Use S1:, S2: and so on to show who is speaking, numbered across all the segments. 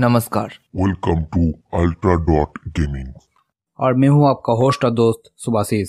S1: नमस्कार welcome to ultra dot gaming और मैं हूं आपका होस्ट और दोस्त सुभाशीष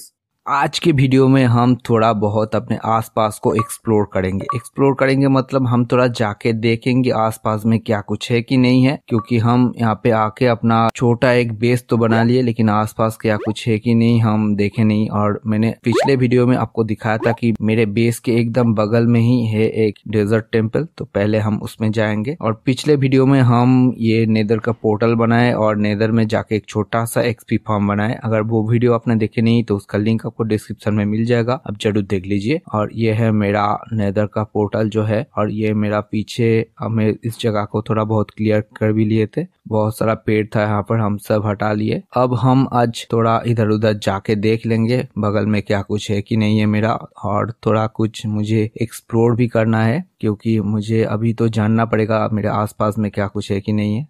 S1: आज के वीडियो में हम थोड़ा बहुत अपने आसपास को एक्सप्लोर करेंगे एक्सप्लोर करेंगे मतलब हम थोड़ा जाके देखेंगे आसपास में क्या कुछ है कि नहीं है क्योंकि हम यहाँ पे आके अपना छोटा एक बेस तो बना लिए लेकिन आसपास क्या कुछ है कि नहीं हम देखे नहीं और मैंने पिछले वीडियो में आपको दिखाया था कि मेरे बेस के एकदम बगल में ही है एक डेजर्ट टेम्पल तो पहले हम उसमें जाएंगे और पिछले वीडियो में हम ये नेदर का पोर्टल बनाए और नेदर में जाके एक छोटा सा एक्सपी फॉर्म बनाए अगर वो वीडियो आपने देखे नहीं तो उसका लिंक आपको डिस्क्रिप्शन में मिल जाएगा आप जरूर देख लीजिए और ये है मेरा नेदर का पोर्टल जो है और ये मेरा पीछे हमें इस जगह को थोड़ा बहुत क्लियर कर भी लिए थे बहुत सारा पेड़ था यहाँ पर हम सब हटा लिए अब हम आज थोड़ा इधर उधर जाके देख लेंगे बगल में क्या कुछ है कि नहीं है मेरा और थोड़ा कुछ मुझे एक्सप्लोर भी करना है क्योंकि मुझे अभी तो जानना पड़ेगा मेरे आसपास में क्या कुछ है कि नहीं है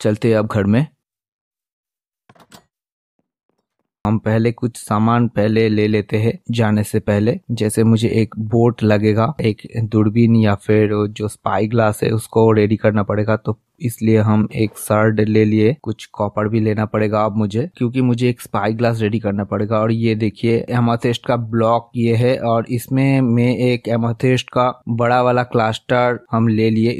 S1: चलते अब घर में हम पहले कुछ सामान पहले ले लेते हैं जाने से पहले जैसे मुझे एक बोट लगेगा एक दूरबीन या फिर जो स्पाई ग्लास है उसको रेडी करना पड़ेगा तो इसलिए हम एक शर्ट ले लिए कुछ कॉपर भी लेना पड़ेगा अब मुझे क्योंकि मुझे एक स्पाई ग्लास रेडी करना पड़ेगा और ये देखिए एमाथेस्ट का ब्लॉक ये है और इसमें मैं एक एमाथेस्ट का बड़ा वाला क्लास्टर हम ले लिए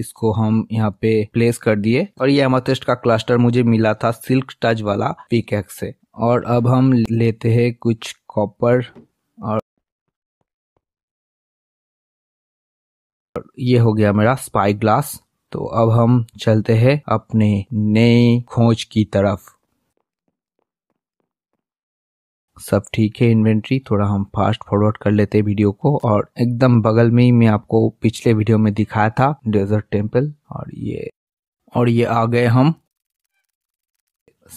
S1: इसको हम यहाँ पे प्लेस कर दिए और ये एमाथिस्ट का क्लस्टर मुझे मिला था सिल्क टच वाला पिक से और अब हम लेते हैं कुछ कॉपर और ये हो गया मेरा स्पाई ग्लास तो अब हम चलते हैं अपने नई खोज की तरफ सब ठीक है इन्वेंट्री थोड़ा हम फास्ट फॉरवर्ड कर लेते हैं वीडियो को और एकदम बगल में ही मैं आपको पिछले वीडियो में दिखाया था डेजर्ट टेम्पल और ये और ये आ गए हम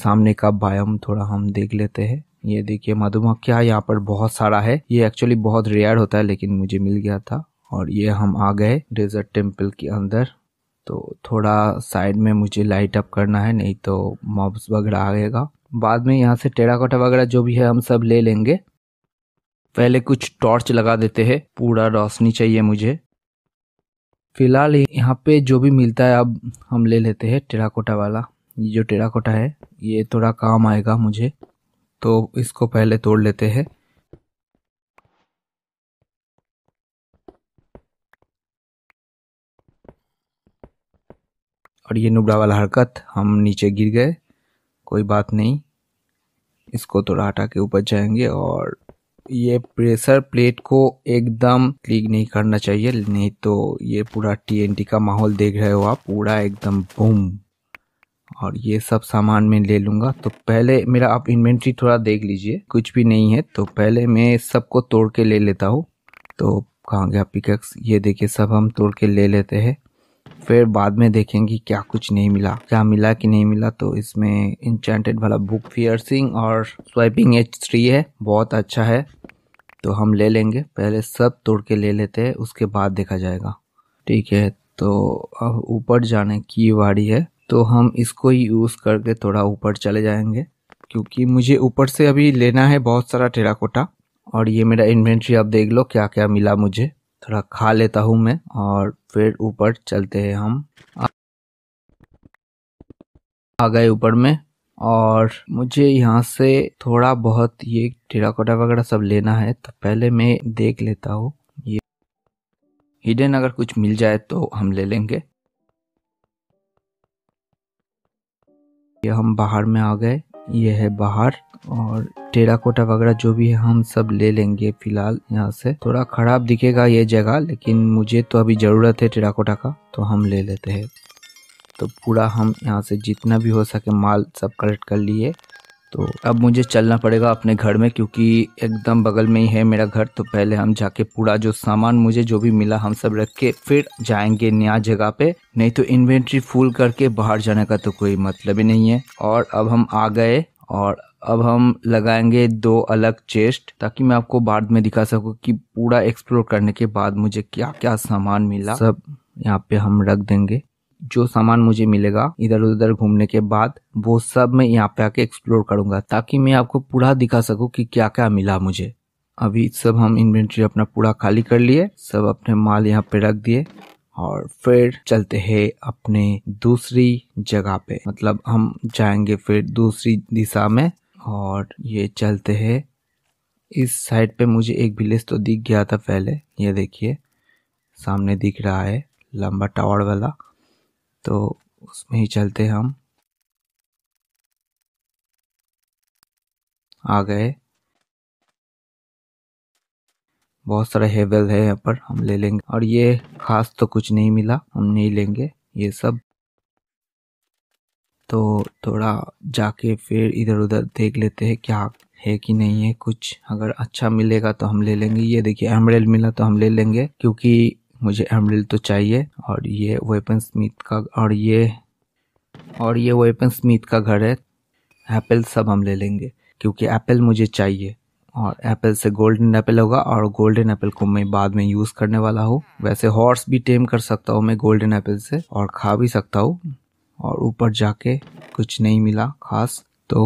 S1: सामने का बायम थोड़ा हम देख लेते हैं ये देखिए मधुमक्खिया यहाँ पर बहुत सारा है ये एक्चुअली बहुत रेयर होता है लेकिन मुझे मिल गया था और ये हम आ गए डेजर्ट टेम्पल के अंदर तो थोड़ा साइड में मुझे लाइट अप करना है नहीं तो मॉब्स वगैरह आएगा बाद में यहाँ से टेराकोटा वगैरह जो भी है हम सब ले लेंगे पहले कुछ टॉर्च लगा देते हैं पूरा रोशनी चाहिए मुझे फिलहाल यहाँ पे जो भी मिलता है अब हम ले लेते हैं कोटा वाला ये जो टेराकोटा है ये थोड़ा काम आएगा मुझे तो इसको पहले तोड़ लेते हैं और ये नुबड़ा वाला हरकत हम नीचे गिर गए कोई बात नहीं इसको थोड़ा तो हटा के ऊपर जाएंगे और ये प्रेशर प्लेट को एकदम क्लिक नहीं करना चाहिए नहीं तो ये पूरा टीएनटी का माहौल देख रहे हो आप पूरा एकदम बूम और ये सब सामान मैं ले लूँगा तो पहले मेरा आप इन्वेंट्री थोड़ा देख लीजिए कुछ भी नहीं है तो पहले मैं सबको तोड़ के ले लेता हूँ तो कहाँ गया पिकक्स ये देखिए सब हम तोड़ के ले लेते हैं फिर बाद में देखेंगे क्या कुछ नहीं मिला क्या मिला कि नहीं मिला तो इसमें इंचेंटेड वाला बुक फियरसिंग और स्वाइपिंग एच थ्री है बहुत अच्छा है तो हम ले लेंगे पहले सब तोड़ के ले लेते हैं उसके बाद देखा जाएगा ठीक है तो अब ऊपर जाने की वाड़ी है तो हम इसको ही यूज़ करके थोड़ा ऊपर चले जाएंगे क्योंकि मुझे ऊपर से अभी लेना है बहुत सारा टेराकोटा और ये मेरा इन्वेंट्री आप देख लो क्या क्या मिला मुझे थोड़ा खा लेता हूँ मैं और फिर ऊपर चलते हैं हम आ गए ऊपर में और मुझे यहाँ से थोड़ा बहुत ये टेराकोटा वगैरह सब लेना है तो पहले मैं देख लेता हूँ ये हिडन अगर कुछ मिल जाए तो हम ले लेंगे ये हम बाहर में आ गए ये है बाहर और टेराकोटा वगैरह जो भी है हम सब ले लेंगे फिलहाल यहाँ से थोड़ा खराब दिखेगा ये जगह लेकिन मुझे तो अभी ज़रूरत है टेराकोटा का तो हम ले लेते हैं तो पूरा हम यहाँ से जितना भी हो सके माल सब कलेक्ट कर लिए तो अब मुझे चलना पड़ेगा अपने घर में क्योंकि एकदम बगल में ही है मेरा घर तो पहले हम जाके पूरा जो सामान मुझे जो भी मिला हम सब रख के फिर जाएंगे नया जगह पे नहीं तो इन्वेंट्री फुल करके बाहर जाने का तो कोई मतलब ही नहीं है और अब हम आ गए और अब हम लगाएंगे दो अलग चेस्ट ताकि मैं आपको बाद में दिखा सकूं कि पूरा एक्सप्लोर करने के बाद मुझे क्या क्या सामान मिला सब यहाँ पे हम रख देंगे जो सामान मुझे मिलेगा इधर उधर घूमने के बाद वो सब मैं यहाँ पे आके एक्सप्लोर करूंगा ताकि मैं आपको पूरा दिखा सकूँ कि क्या क्या मिला मुझे अभी सब हम इन्वेंट्री अपना पूरा खाली कर लिए सब अपने माल यहाँ पे रख दिए और फिर चलते हैं अपने दूसरी जगह पे मतलब हम जाएंगे फिर दूसरी दिशा में और ये चलते हैं इस साइड पे मुझे एक विलेज तो दिख गया था पहले ये देखिए सामने दिख रहा है लंबा टावर वाला तो उसमें ही चलते हम आ गए बहुत सारे हेवल है यहाँ पर हम ले लेंगे और ये खास तो कुछ नहीं मिला हम नहीं लेंगे ये सब तो थोड़ा जाके फिर इधर उधर देख लेते हैं क्या है कि नहीं है कुछ अगर अच्छा मिलेगा तो हम ले लेंगे ये देखिए एमरेल मिला तो हम ले लेंगे क्योंकि मुझे एमरेल तो चाहिए और ये वेपन स्मिथ का और ये और ये वेपन स्मिथ का घर है एप्पल सब हम ले लेंगे क्योंकि एप्पल मुझे चाहिए और एप्पल से गोल्डन एप्पल होगा और गोल्डन एप्पल को मैं बाद में यूज़ करने वाला हूँ वैसे हॉर्स भी टेम कर सकता हूँ मैं गोल्डन एप्पल से और खा भी सकता हूँ और ऊपर जाके कुछ नहीं मिला खास तो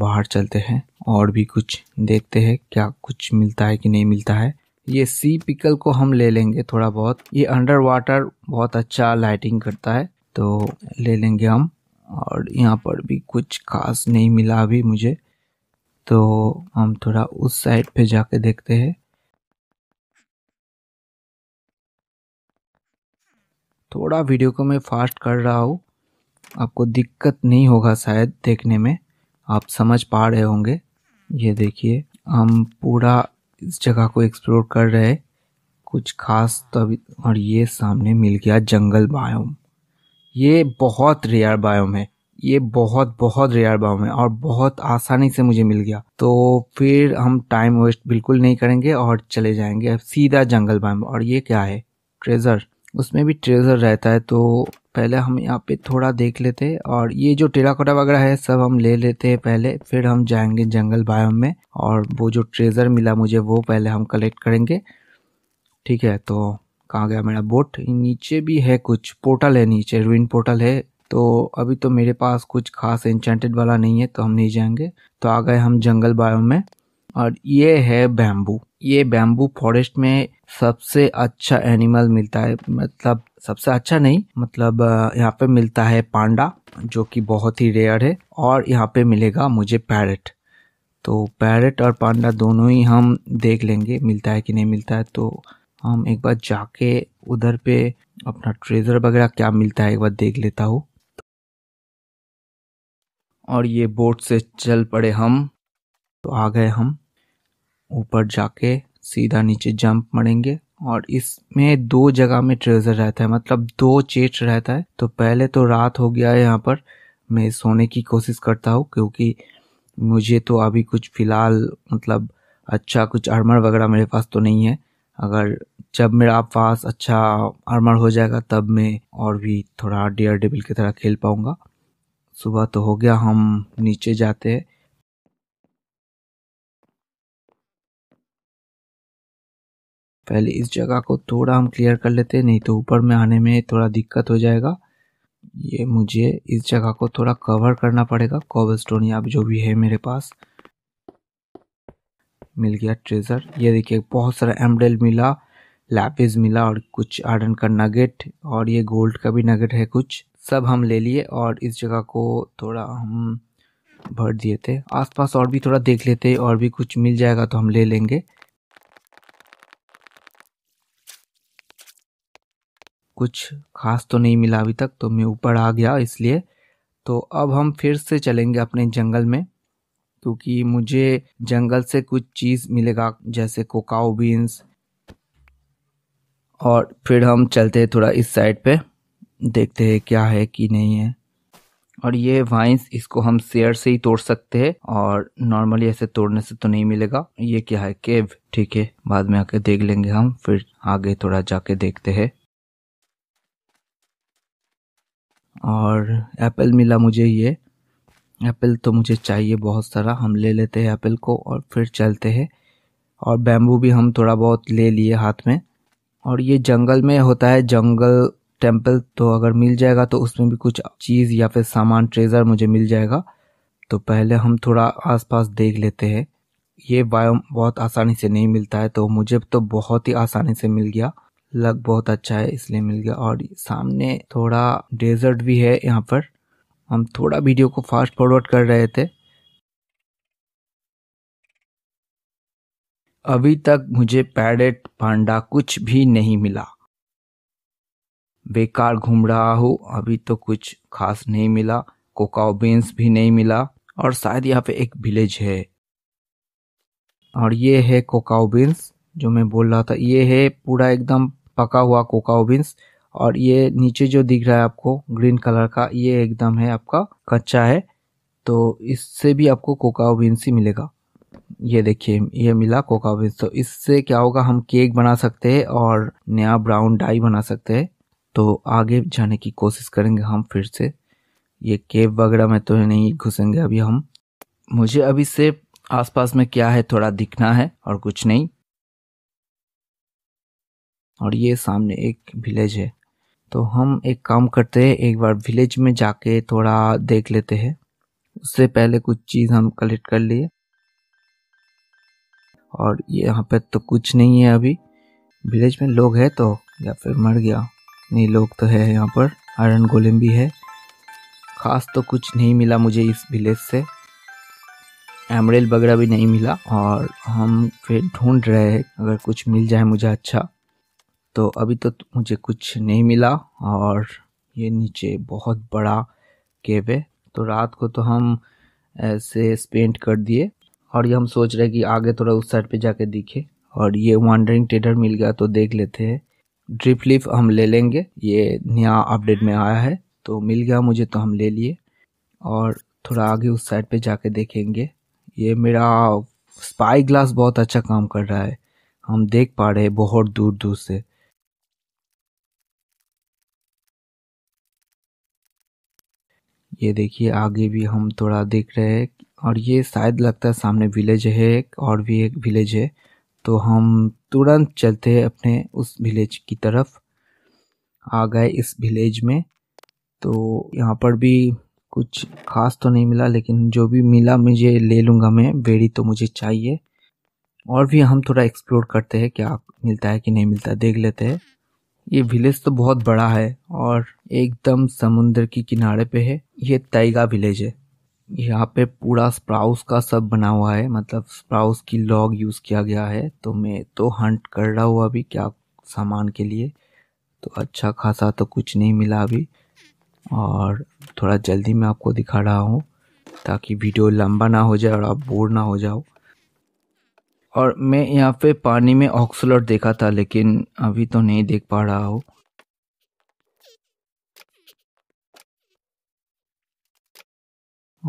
S1: बाहर चलते हैं और भी कुछ देखते हैं क्या कुछ मिलता है कि नहीं मिलता है ये सी पिकल को हम ले लेंगे थोड़ा बहुत ये अंडर वाटर बहुत अच्छा लाइटिंग करता है तो ले लेंगे हम और यहाँ पर भी कुछ खास नहीं मिला अभी मुझे तो हम थोड़ा उस साइड पे जाके देखते हैं थोड़ा वीडियो को मैं फास्ट कर रहा हूँ आपको दिक्कत नहीं होगा शायद देखने में आप समझ पा रहे होंगे ये देखिए हम पूरा इस जगह को एक्सप्लोर कर रहे कुछ खास तो अभी और ये सामने मिल गया जंगल बायोम ये बहुत रेयर बायोम है ये बहुत बहुत रेयर बायोम है और बहुत आसानी से मुझे मिल गया तो फिर हम टाइम वेस्ट बिल्कुल नहीं करेंगे और चले जाएंगे अब सीधा जंगल बायोम और ये क्या है ट्रेज़र उसमें भी ट्रेज़र रहता है तो पहले हम यहाँ पे थोड़ा देख लेते हैं और ये जो टेराकोटा वगैरह है सब हम ले लेते हैं पहले फिर हम जाएंगे जंगल बायोम में और वो जो ट्रेजर मिला मुझे वो पहले हम कलेक्ट करेंगे ठीक है तो कहाँ गया मेरा बोट नीचे भी है कुछ पोर्टल है नीचे रुविन पोर्टल है तो अभी तो मेरे पास कुछ खास इंचेंटेड वाला नहीं है तो हम नहीं जाएंगे तो आ गए हम जंगल बायोम में और ये है बैम्बू ये बैम्बू फॉरेस्ट में सबसे अच्छा एनिमल मिलता है मतलब सबसे अच्छा नहीं मतलब यहाँ पे मिलता है पांडा जो कि बहुत ही रेयर है और यहाँ पे मिलेगा मुझे पैरट तो पैरट और पांडा दोनों ही हम देख लेंगे मिलता है कि नहीं मिलता है तो हम एक बार जाके उधर पे अपना ट्रेजर वगैरह क्या मिलता है एक बार देख लेता हूँ और ये बोट से चल पड़े हम तो आ गए हम ऊपर जाके सीधा नीचे जंप मरेंगे और इसमें दो जगह में ट्रेजर रहता है मतलब दो चेस्ट रहता है तो पहले तो रात हो गया है यहाँ पर मैं सोने की कोशिश करता हूँ क्योंकि मुझे तो अभी कुछ फ़िलहाल मतलब अच्छा कुछ आर्मर वगैरह मेरे पास तो नहीं है अगर जब मेरा पास अच्छा आर्मर हो जाएगा तब मैं और भी थोड़ा डेयर डेबिल की तरह खेल पाऊँगा सुबह तो हो गया हम नीचे जाते हैं पहले इस जगह को थोड़ा हम क्लियर कर लेते हैं नहीं तो ऊपर में आने में थोड़ा दिक्कत हो जाएगा ये मुझे इस जगह को थोड़ा कवर करना पड़ेगा कॉबल स्टोन या जो भी है मेरे पास मिल गया ट्रेजर ये देखिए बहुत सारा एम्ब्रेल मिला लैपिस मिला और कुछ आर्डन का नगेट और ये गोल्ड का भी नगेट है कुछ सब हम ले लिए और इस जगह को थोड़ा हम भर दिए थे आसपास और भी थोड़ा देख लेते और भी कुछ मिल जाएगा तो हम ले लेंगे कुछ खास तो नहीं मिला अभी तक तो मैं ऊपर आ गया इसलिए तो अब हम फिर से चलेंगे अपने जंगल में क्योंकि मुझे जंगल से कुछ चीज़ मिलेगा जैसे कोकाओ बीन्स और फिर हम चलते हैं थोड़ा इस साइड पे देखते हैं क्या है कि नहीं है और ये वाइन्स इसको हम शेयर से ही तोड़ सकते हैं और नॉर्मली ऐसे तोड़ने से तो नहीं मिलेगा ये क्या है केव ठीक है बाद में आके देख लेंगे हम फिर आगे थोड़ा जाके देखते हैं और एप्पल मिला मुझे ये एप्पल तो मुझे चाहिए बहुत सारा हम ले लेते हैं एप्पल को और फिर चलते हैं और बैम्बू भी हम थोड़ा बहुत ले लिए हाथ में और ये जंगल में होता है जंगल टेम्पल तो अगर मिल जाएगा तो उसमें भी कुछ चीज़ या फिर सामान ट्रेज़र मुझे मिल जाएगा तो पहले हम थोड़ा आसपास देख लेते हैं ये बायोम बहुत आसानी से नहीं मिलता है तो मुझे तो बहुत ही आसानी से मिल गया लग बहुत अच्छा है इसलिए मिल गया और सामने थोड़ा डेजर्ट भी है यहाँ पर हम थोड़ा वीडियो को फास्ट फॉरवर्ड कर रहे थे अभी तक मुझे पैरेट पांडा कुछ भी नहीं मिला बेकार घूम रहा हूँ अभी तो कुछ खास नहीं मिला कोकाओ बीन्स भी नहीं मिला और शायद यहाँ पे एक विलेज है और ये है कोकाओ बीन्स जो मैं बोल रहा था ये है पूरा एकदम पका हुआ कोकाओ बीन्स और ये नीचे जो दिख रहा है आपको ग्रीन कलर का ये एकदम है आपका कच्चा है तो इससे भी आपको कोकाओ बीन्स ही मिलेगा ये देखिए ये मिला कोका बीन्स तो इससे क्या होगा हम केक बना सकते हैं और नया ब्राउन डाई बना सकते हैं तो आगे जाने की कोशिश करेंगे हम फिर से ये केव वगैरह में तो नहीं घुसेंगे अभी हम मुझे अभी से आसपास में क्या है थोड़ा दिखना है और कुछ नहीं और ये सामने एक विलेज है तो हम एक काम करते हैं एक बार विलेज में जाके थोड़ा देख लेते हैं उससे पहले कुछ चीज़ हम कलेक्ट कर लिए और यहाँ पे तो कुछ नहीं है अभी विलेज में लोग है तो या फिर मर गया नहीं लोग तो है यहाँ पर आयरन गोलेम भी है ख़ास तो कुछ नहीं मिला मुझे इस विलेज से एमरेल वगैरह भी नहीं मिला और हम फिर ढूंढ रहे हैं अगर कुछ मिल जाए मुझे अच्छा तो अभी तो मुझे कुछ नहीं मिला और ये नीचे बहुत बड़ा केव है तो रात को तो हम ऐसे स्पेंट कर दिए और ये हम सोच रहे कि आगे थोड़ा उस साइड पे जाके दिखे और ये वॉन्डरिंग टेडर मिल गया तो देख लेते हैं ड्रिप लिफ हम ले लेंगे ये नया अपडेट में आया है तो मिल गया मुझे तो हम ले लिए और थोड़ा आगे उस साइड पे जाके देखेंगे ये मेरा स्पाई ग्लास बहुत अच्छा काम कर रहा है हम देख पा रहे हैं बहुत दूर दूर से ये देखिए आगे भी हम थोड़ा देख रहे हैं और ये शायद लगता है सामने विलेज है एक और भी एक विलेज है तो हम तुरंत चलते हैं अपने उस विलेज की तरफ आ गए इस विलेज में तो यहाँ पर भी कुछ खास तो नहीं मिला लेकिन जो भी मिला मुझे ले लूँगा मैं बेड़ी तो मुझे चाहिए और भी हम थोड़ा एक्सप्लोर करते हैं क्या मिलता है कि नहीं मिलता है, देख लेते हैं ये विलेज तो बहुत बड़ा है और एकदम समुंदर के किनारे पे है ये तैगा विलेज है यहाँ पे पूरा स्प्राउस का सब बना हुआ है मतलब स्प्राउस की लॉग यूज़ किया गया है तो मैं तो हंट कर रहा हूँ अभी क्या सामान के लिए तो अच्छा खासा तो कुछ नहीं मिला अभी और थोड़ा जल्दी मैं आपको दिखा रहा हूँ ताकि वीडियो लंबा ना हो जाए और आप बोर ना हो जाओ और मैं यहाँ पे पानी में ऑक्सलर देखा था लेकिन अभी तो नहीं देख पा रहा हूँ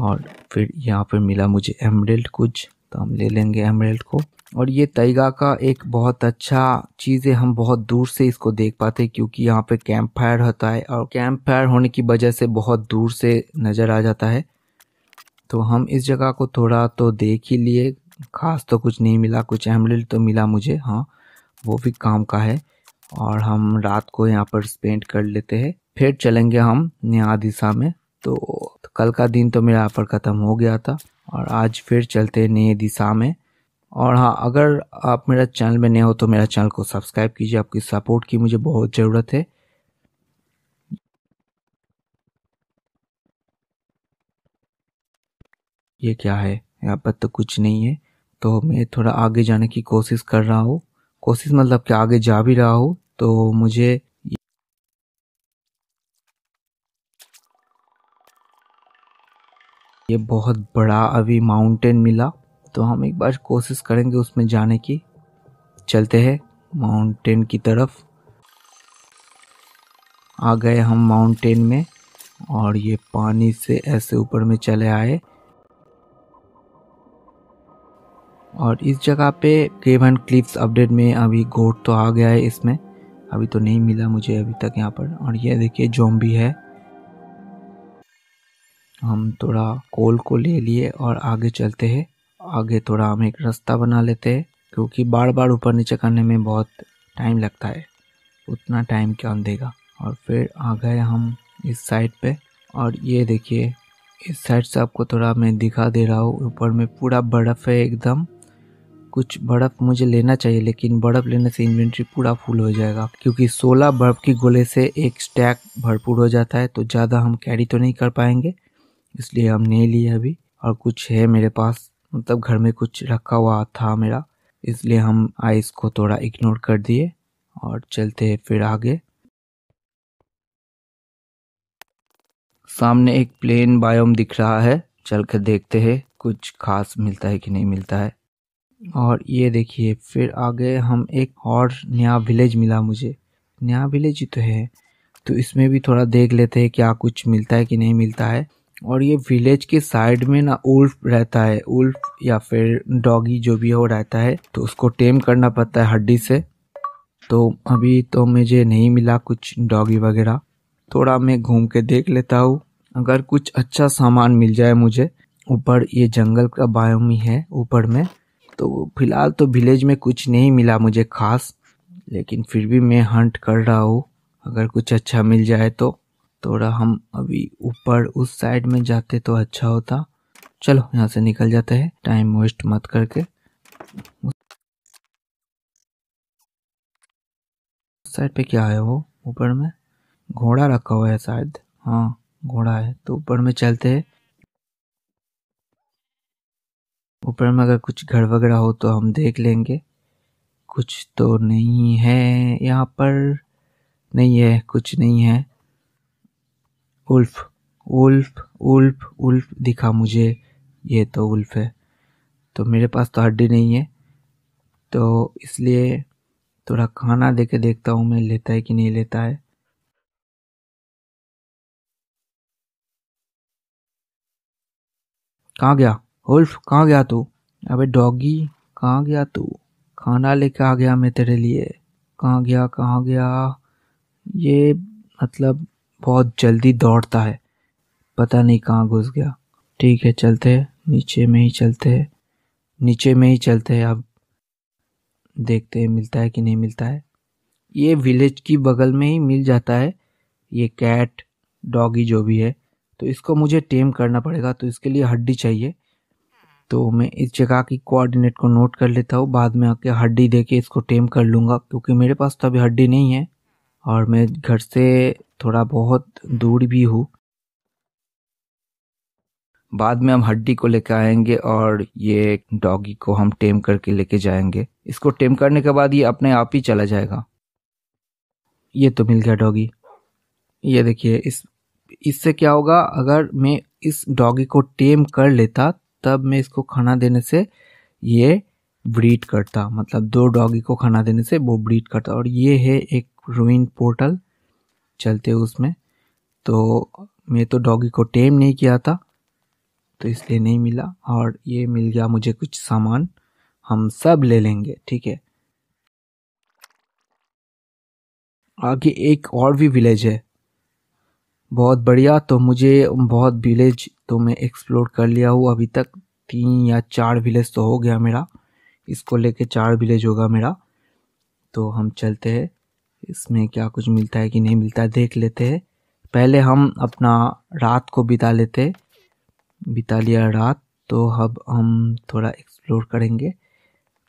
S1: और फिर यहाँ पर मिला मुझे एमरेल्ड कुछ तो हम ले लेंगे एमरेल्ड को और ये तैगा का एक बहुत अच्छा चीज़ है हम बहुत दूर से इसको देख पाते क्योंकि यहाँ पे कैंप फायर होता है और कैंप फायर होने की वजह से बहुत दूर से नज़र आ जाता है तो हम इस जगह को थोड़ा तो देख ही लिए खास तो कुछ नहीं मिला कुछ एमरेल्ड तो मिला मुझे हाँ वो भी काम का है और हम रात को यहाँ पर स्पेंड कर लेते हैं फिर चलेंगे हम नया दिशा में तो कल का दिन तो मेरा ऑफर ख़त्म हो गया था और आज फिर चलते नए दिशा में और हाँ अगर आप मेरा चैनल में नए हो तो मेरा चैनल को सब्सक्राइब कीजिए आपकी सपोर्ट की मुझे बहुत ज़रूरत है ये क्या है यहाँ पर तो कुछ नहीं है तो मैं थोड़ा आगे जाने की कोशिश कर रहा हूँ कोशिश मतलब कि आगे जा भी रहा हूँ तो मुझे ये बहुत बड़ा अभी माउंटेन मिला तो हम एक बार कोशिश करेंगे उसमें जाने की चलते हैं माउंटेन की तरफ आ गए हम माउंटेन में और ये पानी से ऐसे ऊपर में चले आए और इस जगह पे केव एंड क्लिप्स अपडेट में अभी गोट तो आ गया है इसमें अभी तो नहीं मिला मुझे अभी तक यहाँ पर और ये देखिए जोम्बी है हम थोड़ा कोल को ले लिए और आगे चलते हैं आगे थोड़ा हम एक रास्ता बना लेते हैं क्योंकि बार बार ऊपर नीचे करने में बहुत टाइम लगता है उतना टाइम क्या देगा और फिर आ गए हम इस साइड पे और ये देखिए इस साइड से आपको थोड़ा मैं दिखा दे रहा हूँ ऊपर में पूरा बर्फ़ है एकदम कुछ बर्फ़ मुझे लेना चाहिए लेकिन बर्फ़ लेने से इन्वेंट्री पूरा फुल हो जाएगा क्योंकि 16 बर्फ़ की गोले से एक स्टैक भरपूर हो जाता है तो ज़्यादा हम कैरी तो नहीं कर पाएंगे इसलिए हम नहीं लिए अभी और कुछ है मेरे पास मतलब घर में कुछ रखा हुआ था मेरा इसलिए हम आइस को थोड़ा इग्नोर कर दिए और चलते हैं फिर आगे सामने एक प्लेन बायोम दिख रहा है चल कर देखते हैं कुछ खास मिलता है कि नहीं मिलता है और ये देखिए फिर आगे हम एक और नया विलेज मिला मुझे नया विलेज ही तो है तो इसमें भी थोड़ा देख लेते हैं क्या कुछ मिलता है कि नहीं मिलता है और ये विलेज के साइड में ना उल्फ रहता है उल्फ या फिर डॉगी जो भी हो रहता है तो उसको टेम करना पड़ता है हड्डी से तो अभी तो मुझे नहीं मिला कुछ डॉगी वगैरह थोड़ा मैं घूम के देख लेता हूँ अगर कुछ अच्छा सामान मिल जाए मुझे ऊपर ये जंगल का बायोमी है ऊपर में तो फिलहाल तो विलेज में कुछ नहीं मिला मुझे खास लेकिन फिर भी मैं हंट कर रहा हूँ अगर कुछ अच्छा मिल जाए तो थोड़ा हम अभी ऊपर उस साइड में जाते तो अच्छा होता चलो यहाँ से निकल जाते हैं टाइम वेस्ट मत करके साइड पे क्या है वो ऊपर में घोड़ा रखा हुआ है शायद हाँ घोड़ा है तो ऊपर में चलते हैं ऊपर में अगर कुछ घर वगैरह हो तो हम देख लेंगे कुछ तो नहीं है यहाँ पर नहीं है कुछ नहीं है उल्फ उल्फ उल्फ उल्फ दिखा मुझे ये तो उल्फ है तो मेरे पास तो हड्डी नहीं है तो इसलिए थोड़ा खाना दे के देखता हूँ मैं लेता है कि नहीं लेता है कहाँ गया उल्फ कहाँ गया तू अबे डॉगी कहाँ गया तू खाना लेके आ गया मैं तेरे लिए कहाँ गया कहाँ गया ये मतलब बहुत जल्दी दौड़ता है पता नहीं कहाँ घुस गया ठीक है चलते हैं नीचे में ही चलते हैं नीचे में ही चलते हैं अब देखते हैं मिलता है कि नहीं मिलता है ये विलेज की बगल में ही मिल जाता है ये कैट डॉगी जो भी है तो इसको मुझे टेम करना पड़ेगा तो इसके लिए हड्डी चाहिए तो मैं इस जगह की कोऑर्डिनेट को नोट कर लेता हूँ बाद में आके हड्डी दे के इसको टेम कर लूँगा क्योंकि मेरे पास तो अभी हड्डी नहीं है और मैं घर से थोड़ा बहुत दूर भी हो बाद में हम हड्डी को लेकर आएंगे और ये डॉगी को हम टेम करके लेके जाएंगे इसको टेम करने के बाद ये अपने आप ही चला जाएगा ये तो मिल गया डॉगी ये देखिए इस इससे क्या होगा अगर मैं इस डॉगी को टेम कर लेता तब मैं इसको खाना देने से ये ब्रीड करता मतलब दो डॉगी को खाना देने से वो ब्रीड करता और ये है एक रोइन पोर्टल चलते उसमें तो मैं तो डॉगी को टेम नहीं किया था तो इसलिए नहीं मिला और ये मिल गया मुझे कुछ सामान हम सब ले लेंगे ठीक है आगे एक और भी विलेज है बहुत बढ़िया तो मुझे बहुत विलेज तो मैं एक्सप्लोर कर लिया हूँ अभी तक तीन या चार विलेज तो हो गया मेरा इसको लेके चार विलेज होगा मेरा तो हम चलते हैं इसमें क्या कुछ मिलता है कि नहीं मिलता है देख लेते हैं पहले हम अपना रात को बिता लेते बिता लिया रात तो अब हम थोड़ा एक्सप्लोर करेंगे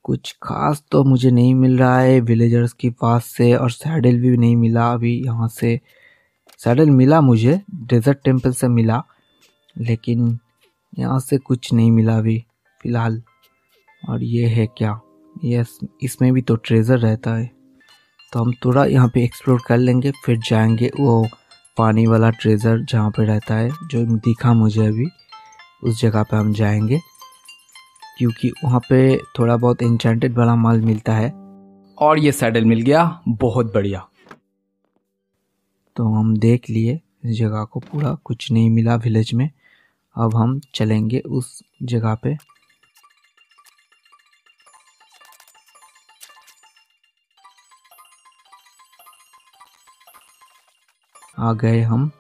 S1: कुछ खास तो मुझे नहीं मिल रहा है विलेजर्स के पास से और सैडल भी नहीं मिला अभी यहाँ से सैडल मिला मुझे डेजर्ट टेम्पल से मिला लेकिन यहाँ से कुछ नहीं मिला अभी फ़िलहाल और ये है क्या यस इसमें भी तो ट्रेज़र रहता है तो हम थोड़ा यहाँ पे एक्सप्लोर कर लेंगे फिर जाएंगे वो पानी वाला ट्रेज़र जहाँ पे रहता है जो दिखा मुझे अभी उस जगह पे हम जाएंगे क्योंकि वहाँ पे थोड़ा बहुत इंचेंटेड वाला माल मिलता है और ये सैडल मिल गया बहुत बढ़िया तो हम देख लिए इस जगह को पूरा कुछ नहीं मिला विलेज में अब हम चलेंगे उस जगह पे आ गए हम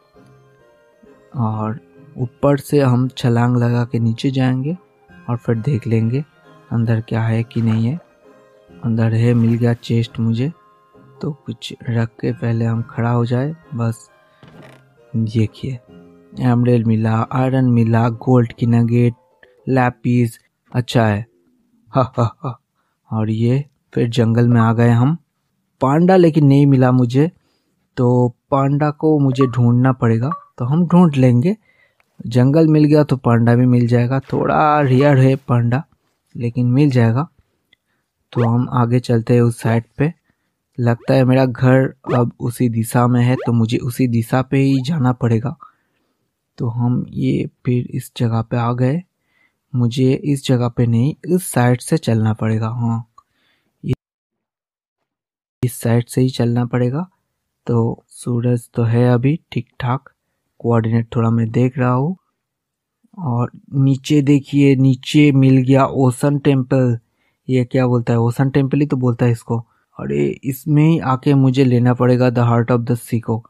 S1: और ऊपर से हम छलांग लगा के नीचे जाएंगे और फिर देख लेंगे अंदर क्या है कि नहीं है अंदर है मिल गया चेस्ट मुझे तो कुछ रख के पहले हम खड़ा हो जाए बस देखिए एमरेल मिला आयरन मिला गोल्ड की नगेट लैपीज अच्छा है और ये फिर जंगल में आ गए हम पांडा लेकिन नहीं मिला मुझे तो पांडा को मुझे ढूंढना पड़ेगा तो हम ढूंढ लेंगे जंगल मिल गया तो पांडा भी मिल जाएगा थोड़ा रियर है पांडा लेकिन मिल जाएगा तो हम आगे चलते हैं उस साइड पे लगता है मेरा घर अब उसी दिशा में है तो मुझे उसी दिशा पे ही जाना पड़ेगा तो हम ये फिर इस जगह पे आ गए मुझे इस जगह पे नहीं इस साइड से चलना पड़ेगा हाँ इस साइड से ही चलना पड़ेगा तो सूरज तो है अभी ठीक ठाक कोऑर्डिनेट थोड़ा मैं देख रहा हूँ और नीचे देखिए नीचे मिल गया ओसन टेम्पल ये क्या बोलता है ओसन टेम्पल ही तो बोलता है इसको अरे इसमें ही आके मुझे लेना पड़ेगा the heart of the sea को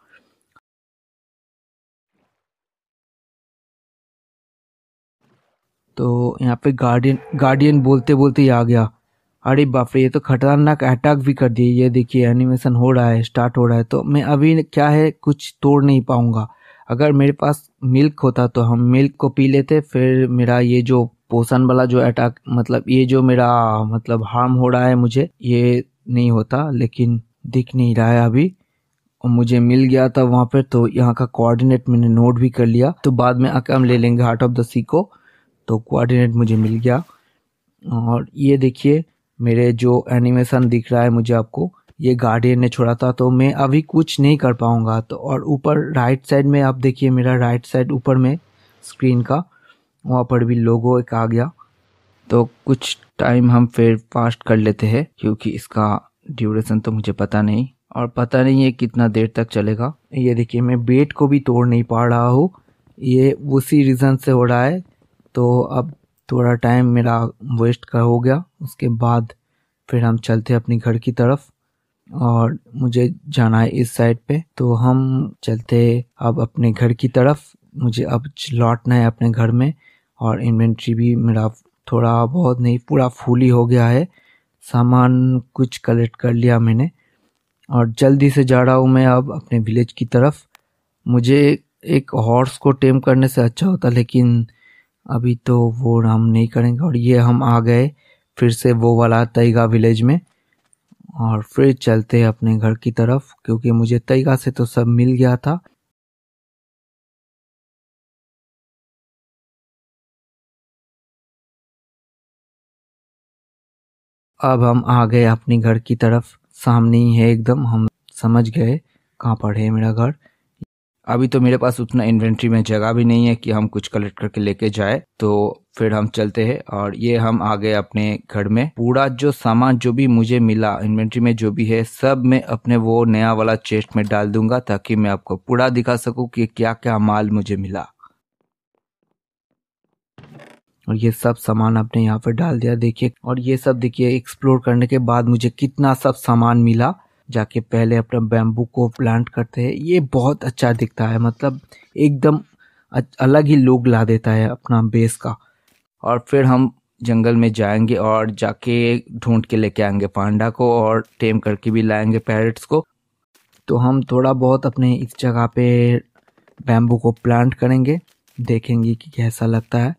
S1: तो यहाँ पे गार्डियन गार्डियन बोलते बोलते ही आ गया अरे बाप रे ये तो खतरनाक अटैक भी कर दिए ये देखिए एनिमेशन हो रहा है स्टार्ट हो रहा है तो मैं अभी क्या है कुछ तोड़ नहीं पाऊंगा अगर मेरे पास मिल्क होता तो हम मिल्क को पी लेते फिर मेरा ये जो पोषण वाला जो अटैक मतलब ये जो मेरा मतलब हार्म हो रहा है मुझे ये नहीं होता लेकिन दिख नहीं रहा है अभी और मुझे मिल गया था वहाँ पर तो यहाँ का कोऑर्डिनेट मैंने नोट भी कर लिया तो बाद में आके हम ले लेंगे हार्ट ऑफ द सी को तो कोऑर्डिनेट मुझे मिल गया और ये देखिए मेरे जो एनिमेशन दिख रहा है मुझे आपको ये गार्डियन ने छोड़ा था तो मैं अभी कुछ नहीं कर पाऊँगा तो और ऊपर राइट साइड में आप देखिए मेरा राइट साइड ऊपर में स्क्रीन का वहाँ पर भी लोगो एक आ गया तो कुछ टाइम हम फिर फास्ट कर लेते हैं क्योंकि इसका ड्यूरेशन तो मुझे पता नहीं और पता नहीं है कितना देर तक चलेगा ये देखिए मैं बेट को भी तोड़ नहीं पा रहा हूँ ये उसी रीज़न से हो रहा है तो अब थोड़ा टाइम मेरा वेस्ट का हो गया उसके बाद फिर हम चलते अपने घर की तरफ और मुझे जाना है इस साइड पे तो हम चलते अब अपने घर की तरफ मुझे अब लौटना है अपने घर में और इन्वेंट्री भी मेरा थोड़ा बहुत नहीं पूरा फूली हो गया है सामान कुछ कलेक्ट कर लिया मैंने और जल्दी से जा रहा हूँ मैं अब अपने विलेज की तरफ मुझे एक हॉर्स को टेम करने से अच्छा होता लेकिन अभी तो वो हम नहीं करेंगे और ये हम आ गए फिर से वो वाला तईगा विलेज में और फिर चलते हैं अपने घर की तरफ क्योंकि मुझे तईगा से तो सब मिल गया था अब हम आ गए अपने घर की तरफ सामने ही है एकदम हम समझ गए कहाँ पर है मेरा घर अभी तो मेरे पास उतना इन्वेंट्री में जगह भी नहीं है कि हम कुछ कलेक्ट करके लेके जाए तो फिर हम चलते हैं और ये हम आ गए अपने घर में पूरा जो सामान जो भी मुझे मिला इन्वेंट्री में जो भी है सब मैं अपने वो नया वाला चेस्ट में डाल दूंगा ताकि मैं आपको पूरा दिखा सकूं कि क्या क्या माल मुझे मिला और ये सब सामान आपने यहाँ पर डाल दिया देखिए और ये सब देखिए एक्सप्लोर करने के बाद मुझे कितना सब सामान मिला जाके पहले अपना बैम्बू को प्लांट करते हैं ये बहुत अच्छा दिखता है मतलब एकदम अलग ही लोग ला देता है अपना बेस का और फिर हम जंगल में जाएंगे और जाके ढूंढ के लेके आएंगे पांडा को और टेम करके भी लाएंगे पैरट्स को तो हम थोड़ा बहुत अपने इस जगह पे बैम्बू को प्लांट करेंगे देखेंगे कि कैसा लगता है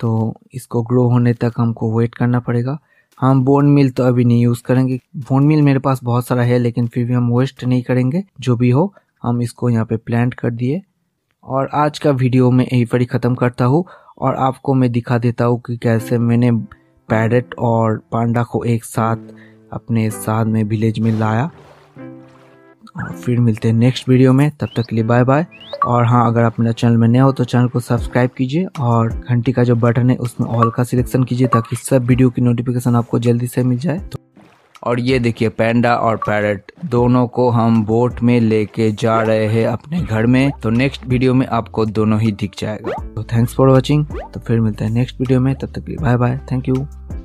S1: तो इसको ग्रो होने तक हमको वेट करना पड़ेगा हम बोन मिल तो अभी नहीं यूज़ करेंगे बोन मिल मेरे पास बहुत सारा है लेकिन फिर भी हम वेस्ट नहीं करेंगे जो भी हो हम इसको यहाँ पे प्लांट कर दिए और आज का वीडियो मैं यही पर ही ख़त्म करता हूँ और आपको मैं दिखा देता हूँ कि कैसे मैंने पैरेट और पांडा को एक साथ अपने साथ में विलेज में लाया और फिर मिलते हैं नेक्स्ट वीडियो में तब तक के लिए बाय बाय और हाँ अगर आप मेरा चैनल में नए हो तो चैनल को सब्सक्राइब कीजिए और घंटी का जो बटन है उसमें ऑल का सिलेक्शन कीजिए ताकि सब वीडियो की नोटिफिकेशन आपको जल्दी से मिल जाए तो और ये देखिए पैंडा और पैरट दोनों को हम बोट में लेके जा रहे हैं अपने घर में तो नेक्स्ट वीडियो में आपको दोनों ही दिख जाएगा तो थैंक्स फॉर वॉचिंग तो फिर मिलते हैं नेक्स्ट वीडियो में तब तक के लिए बाय बाय थैंक यू